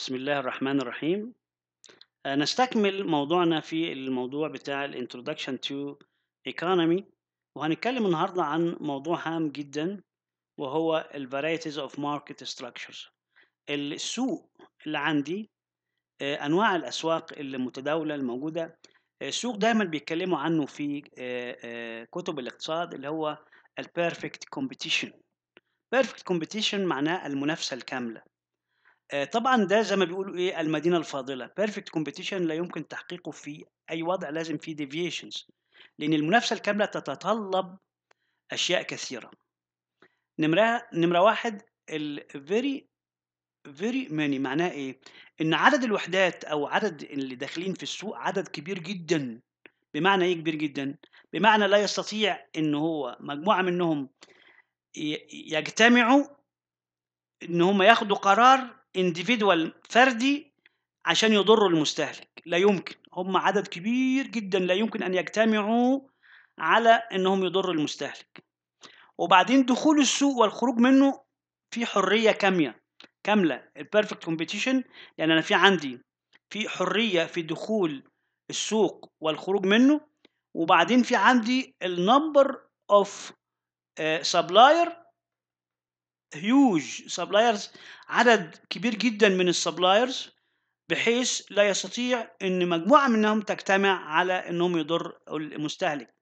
بسم الله الرحمن الرحيم آه، نستكمل موضوعنا في الموضوع بتاع الانترودكشن تو ايكونومي وهنتكلم النهاردة عن موضوع هام جدا وهو ال اوف ماركت ستراكشرز السوق اللي عندي آه، أنواع الأسواق المتداولة الموجودة آه، السوق دايما بيتكلموا عنه في كتب الاقتصاد اللي هو البيرفكت كومبيتيشن بيرفكت كومبيتيشن معناه المنافسة الكاملة آه، طبعا ده زي ما بيقولوا ايه المدينه الفاضله بيرفكت كومبيتيشن لا يمكن تحقيقه في اي وضع لازم فيه ديفيشنز لان المنافسه الكامله تتطلب اشياء كثيره نمره نمره واحد ال very very many معناه ايه ان عدد الوحدات او عدد اللي داخلين في السوق عدد كبير جدا بمعنى ايه كبير جدا بمعنى لا يستطيع ان هو مجموعه منهم يجتمعوا ان هم ياخدوا قرار انديفيدوال فردي عشان يضروا المستهلك لا يمكن هم عدد كبير جدا لا يمكن ان يجتمعوا على انهم يضروا المستهلك وبعدين دخول السوق والخروج منه في حريه كاميه كامله البيرفكت كومبيتيشن يعني انا في عندي في حريه في دخول السوق والخروج منه وبعدين في عندي النمبر اوف سبلاير هيوج سبلايرز عدد كبير جدا من السبلايرز بحيث لا يستطيع ان مجموعه منهم تجتمع على انهم يضر المستهلك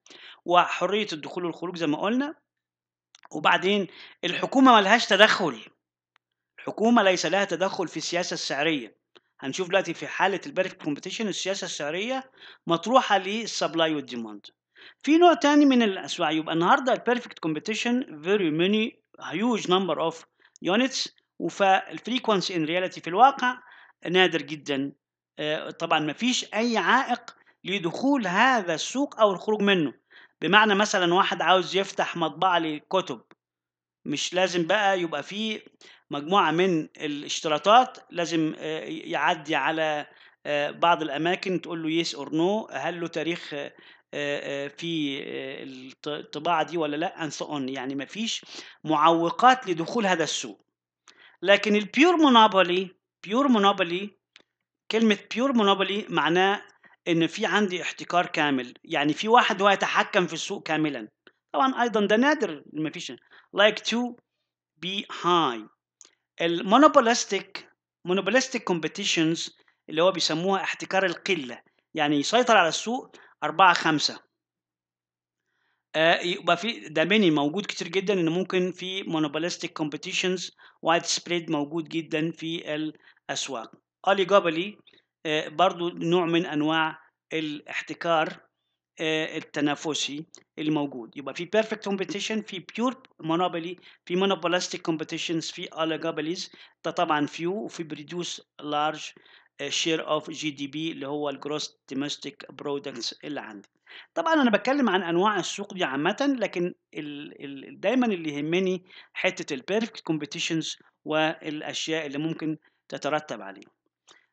وحريه الدخول والخروج زي ما قلنا وبعدين الحكومه ملهاش تدخل الحكومه ليس لها تدخل في السياسه السعريه هنشوف دلوقتي في حاله البارك كومبيتيشن السياسه السعريه مطروحه للسبلاي والديماند في نوع تاني من الاسواق يبقى النهارده البيرفكت كومبيتيشن فيري ميني هيوج نمبر اوف يونتس فالفريكونسي ان رياليتي في الواقع نادر جدا آه، طبعا ما فيش اي عائق لدخول هذا السوق او الخروج منه بمعنى مثلا واحد عاوز يفتح مطبعه للكتب مش لازم بقى يبقى فيه مجموعه من الاشتراطات لازم آه، يعدي على آه، بعض الاماكن تقول له يس اور نو هل له تاريخ آه، آه، في آه، الطباعه دي ولا لا ان اون يعني ما فيش معوقات لدخول هذا السوق لكن البيور مونوبولي بيور مونوبولي كلمه بيور مونوبولي معناه ان في عندي احتكار كامل يعني في واحد هو يتحكم في السوق كاملا طبعا ايضا ده نادر ما فيش like to be high المونوبولستيك monopolistic كومبيتيشنز اللي هو بيسموها احتكار القله يعني يسيطر على السوق أربعة خمسة آه، يبقى في ده ميني موجود كتير جدا ان ممكن في مونوبوليستيك كومبيتيشنز وايد سبريد موجود جدا في الاسواق اوليجوبولي آه برضو نوع من انواع الاحتكار آه، التنافسي الموجود يبقى في بيرفكت كومبيتيشن في بيور مونوبولي في مونوبوليستيك كومبيتيشنز في اوليجوبوليز ده طبعا فيو وفي بريدوس لارج شير اوف جي دي بي اللي هو الجروس دومستيك برودكتس اللي عندي طبعا انا بتكلم عن انواع السوق دي عامه لكن الـ الـ دايما اللي يهمني حته البيرفكت كومبيتيشنز والاشياء اللي ممكن تترتب عليه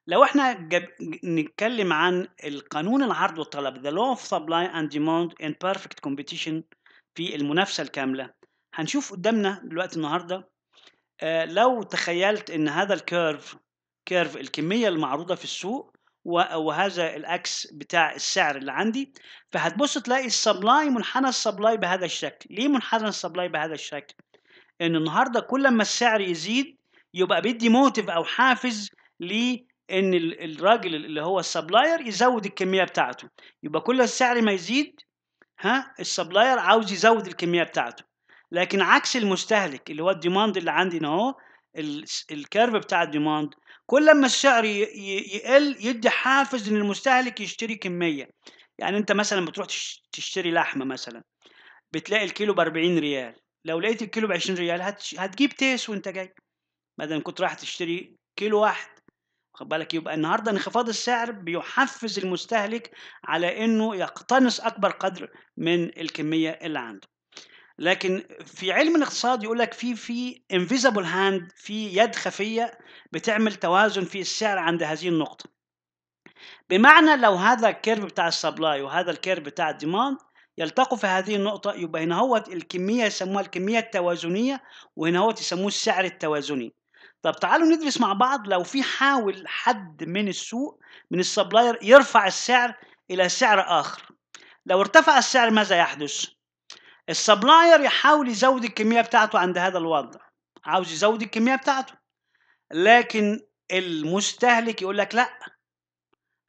لو احنا جب... نتكلم عن القانون العرض والطلب ذا لو اوف سبلاي اند ديماند ان بيرفكت كومبيتيشن في المنافسه الكامله هنشوف قدامنا دلوقتي النهارده آه لو تخيلت ان هذا الكيرف كيرف الكميه المعروضه في السوق وهذا الاكس بتاع السعر اللي عندي فهتبص تلاقي السبلاي منحنى السبلاي بهذا الشكل ليه منحنى السبلاي بهذا الشكل ان النهارده كل ما السعر يزيد يبقى بيدي موتيف او حافز لان ان الراجل اللي هو السبلاير يزود الكميه بتاعته يبقى كل السعر ما يزيد ها السبلاير عاوز يزود الكميه بتاعته لكن عكس المستهلك اللي هو الديماند اللي عندي هنا اهو الكيرف بتاع الديماند كل لما السعر يقل يدي حافز ان المستهلك يشتري كميه يعني انت مثلا بتروح تشتري لحمه مثلا بتلاقي الكيلو ب 40 ريال لو لقيت الكيلو ب 20 ريال هتجيب تيس وانت جاي بدل كنت رايح تشتري كيلو واحد واخد بالك يبقى النهارده انخفاض السعر بيحفز المستهلك على انه يقتنص اكبر قدر من الكميه اللي عنده لكن في علم الاقتصاد يقول لك في في انفيزبل هاند في يد خفيه بتعمل توازن في السعر عند هذه النقطه بمعنى لو هذا الكيرف بتاع السبلاي وهذا الكيرف بتاع الديماند يلتقوا في هذه النقطة يبقى هنا هو الكمية يسموها الكمية التوازنية وهنا هو يسموه السعر التوازني طب تعالوا ندرس مع بعض لو في حاول حد من السوق من السبلاير يرفع السعر إلى سعر آخر لو ارتفع السعر ماذا يحدث؟ السبلاير يحاول يزود الكميه بتاعته عند هذا الوضع عاوز يزود الكميه بتاعته لكن المستهلك يقول لك لا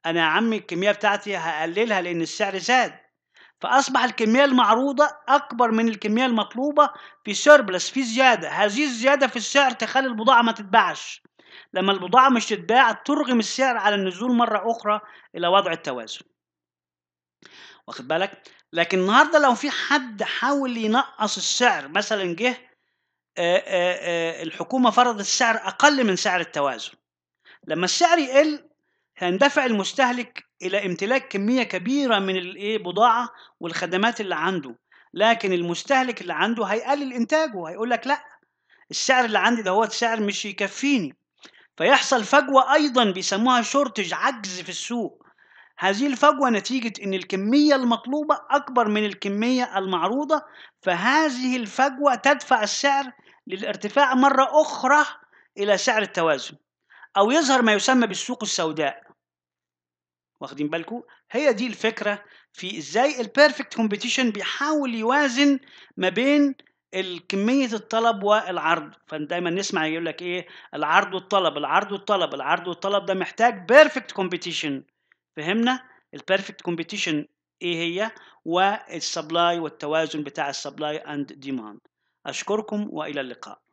انا يا عمي الكميه بتاعتي هقللها لان السعر زاد فاصبح الكميه المعروضه اكبر من الكميه المطلوبه في سيربلس في زياده هذه الزياده في السعر تخلي البضاعه ما تتباعش لما البضاعه مش تتباع ترغم السعر على النزول مره اخرى الى وضع التوازن واخد بالك لكن النهارده لو في حد حاول ينقص السعر مثلا جه الحكومه فرضت سعر اقل من سعر التوازن لما السعر يقل هيندفع المستهلك الى امتلاك كميه كبيره من الايه بضاعه والخدمات اللي عنده لكن المستهلك اللي عنده هيقلل انتاجه هيقول لك لا السعر اللي عندي ده هو السعر مش يكفيني فيحصل فجوه ايضا بيسموها شورتج عجز في السوق هذه الفجوة نتيجة أن الكمية المطلوبة أكبر من الكمية المعروضة فهذه الفجوة تدفع السعر للارتفاع مرة أخرى إلى سعر التوازن أو يظهر ما يسمى بالسوق السوداء واخدين بالكو هي دي الفكرة في إزاي البيرفكت كومبيتيشن بيحاول يوازن ما بين الكمية الطلب والعرض فدايما نسمع يقول لك ايه العرض والطلب العرض والطلب العرض والطلب ده محتاج بيرفكت كومبيتيشن فهمنا البيرفكت كومبيتيشن ايه هي والسبلاي والتوازن بتاع السبلاي اند ديماند اشكركم والى اللقاء